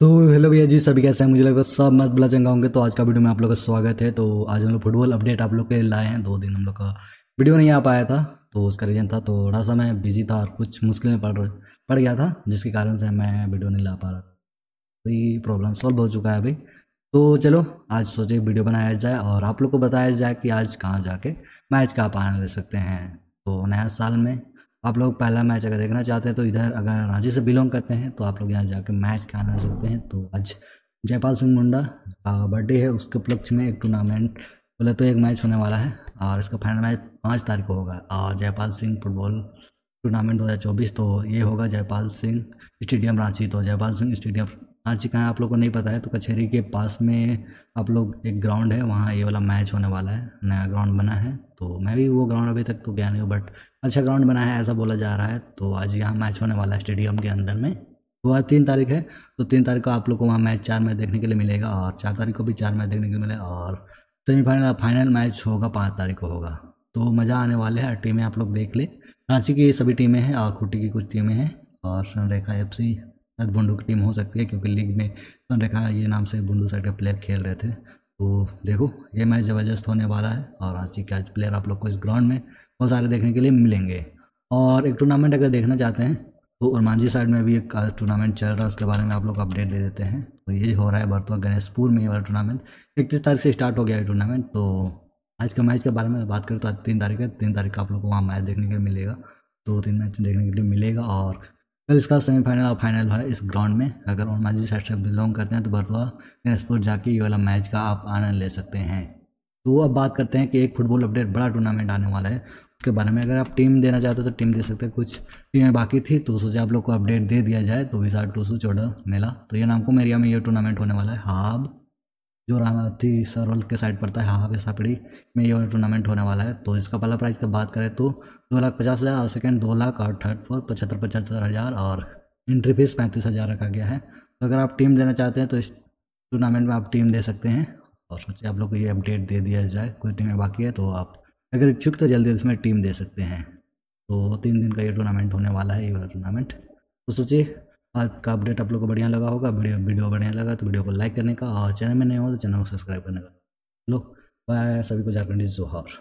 तो हेलो भैया जी सभी कैसे हैं मुझे लगता है सब मस्त बुला चंगा होंगे तो आज का वीडियो में आप लोग का स्वागत है तो आज हम लोग फुटबॉल अपडेट आप लोग के लाए हैं दो दिन हम लोग का वीडियो नहीं आ पाया था तो उसका रीज़न था तो थोड़ा सा मैं बिजी था और कुछ मुश्किल में पड़ पड़ गया था जिसके कारण से मैं वीडियो नहीं ला पा रहा था तो ये प्रॉब्लम सॉल्व हो चुका है अभी तो चलो आज सोचे वीडियो बनाया जाए और आप लोग को बताया जाए कि आज कहाँ जाके मैच का पान ले सकते हैं तो नया साल में आप लोग पहला मैच अगर देखना चाहते हैं तो इधर अगर रांची से बिलोंग करते हैं तो आप लोग यहाँ जाकर मैच का आनंद सकते हैं तो आज जयपाल सिंह मुंडा का बर्थडे है उसके उपलक्ष्य में एक टूर्नामेंट बोले तो एक मैच होने वाला है और इसका फाइनल मैच पाँच तारीख को होगा और जयपाल सिंह फुटबॉल टूर्नामेंट दो तो ये होगा जयपाल सिंह स्टेडियम रांची तो जयपाल सिंह स्टेडियम आज कहाँ आप लोग को नहीं पता है तो कचहरी के पास में आप लोग एक ग्राउंड है वहाँ ये वाला मैच होने वाला है नया ग्राउंड बना है तो मैं भी वो ग्राउंड अभी तक तो गया नहीं हूँ बट अच्छा ग्राउंड बना है ऐसा बोला जा रहा है तो आज यहाँ मैच होने वाला है स्टेडियम के अंदर में तो आज तीन तारीख है तो तीन तारीख को आप लोग को वहाँ मैच चार मैच देखने के लिए मिलेगा और चार तारीख को भी चार मैच देखने के लिए मिलेगा और सेमीफाइनल फाइनल मैच होगा पाँच तारीख को होगा तो मज़ा आने वाले है टीमें आप लोग देख ले रांची की सभी टीमें हैं और खुटी की कुछ टीमें हैं और रेखा एफ शायद बुंडू की टीम हो सकती है क्योंकि लीग में रेखा ये नाम से बुंडू साइड के प्लेयर खेल रहे थे तो देखो ये मैच ज़बरदस्त होने वाला है और रांची के आज प्लेयर आप लोग को इस ग्राउंड में बहुत सारे देखने के लिए मिलेंगे और एक टूर्नामेंट अगर देखना चाहते हैं तो उर्मांझी साइड में भी एक टूर्नामेंट चल रहा है उसके बारे में आप लोग अपडेट दे देते हैं तो ये हो रहा है बर्तवा गणेशपुर में ये वाला टूर्नामेंट इकतीस तारीख से स्टार्ट हो गया है टूर्नामेंट तो आज के मैच के बारे में बात करें तो आज तीन तारीख है तीन तारीख का आप लोग को वहाँ मैच देखने के लिए मिलेगा दो तो तीन मैच देखने के लिए मिलेगा और कल इसका सेमीफाइनल और फाइनल है इस ग्राउंड में अगर और जी साइड से बिलोंग करते हैं तो बरवा ट्रांसपोर्ट जाके ये वाला मैच का आप आनंद ले सकते हैं तो अब बात करते हैं कि एक फुटबॉल अपडेट बड़ा टूर्नामेंट आने वाला है उसके बारे में अगर आप टीम देना चाहते हो तो टीम दे सकते हैं कुछ टीमें बाकी थी तो सोचे आप लोग को अपडेट दे दिया जाए तो विशाल टू सौ चौदह मेला तो ये नाम को मेरिया में ये टूर्नामेंट होने वाला है हाब जो रामाती सरोल के साइड पड़ता है हाहा सापड़ी में ये टूर्नामेंट होने वाला है तो इसका पहला प्राइज़ की बात करें तो दो लाख पचास हज़ार और सेकेंड दो लाख और थर्ड फोर पचहत्तर पचहत्तर हज़ार और एंट्री फीस पैंतीस हज़ार रखा गया है तो अगर आप टीम देना चाहते हैं तो इस टूर्नामेंट में आप टीम दे सकते हैं और सोचिए आप लोग को ये अपडेट दे दिया जाए कुछ टीमें बाकी है तो आप अगर इच्छुक तो जल्दी इसमें टीम दे सकते हैं तो तीन दिन का ये टूर्नामेंट होने वाला है ये टूर्नामेंट तो सोचिए आज का अपडेट आप लोग को बढ़िया लगा होगा वीडियो वीडियो बढ़िया लगा तो वीडियो को लाइक करने का और चैनल में नए हो तो चैनल को सब्सक्राइब करने का लो बाय सभी को झारखंडी जोहार